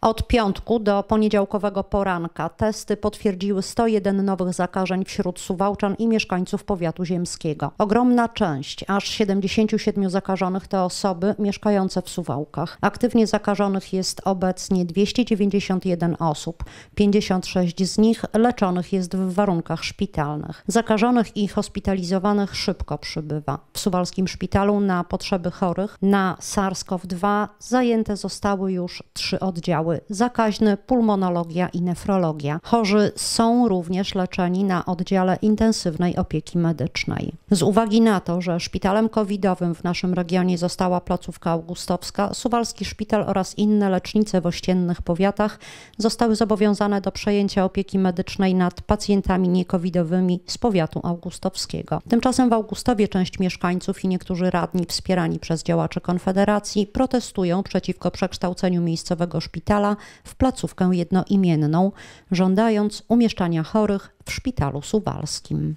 Od piątku do poniedziałkowego poranka testy potwierdziły 101 nowych zakażeń wśród Suwałczan i mieszkańców powiatu ziemskiego. Ogromna część, aż 77 zakażonych to osoby mieszkające w Suwałkach. Aktywnie zakażonych jest obecnie 291 osób. 56 z nich leczonych jest w warunkach szpitalnych. Zakażonych i hospitalizowanych szybko przybywa. W Suwalskim Szpitalu na potrzeby chorych na SARS-CoV-2 zajęte zostały już trzy oddziały zakaźny, zakaźne, pulmonologia i nefrologia. Chorzy są również leczeni na oddziale intensywnej opieki medycznej. Z uwagi na to, że szpitalem covidowym w naszym regionie została placówka augustowska, Suwalski Szpital oraz inne lecznice w ościennych powiatach zostały zobowiązane do przejęcia opieki medycznej nad pacjentami niekowidowymi z powiatu augustowskiego. Tymczasem w Augustowie część mieszkańców i niektórzy radni wspierani przez działaczy Konfederacji protestują przeciwko przekształceniu miejscowego szpitala szpitala w placówkę jednoimienną, żądając umieszczania chorych w szpitalu suwalskim.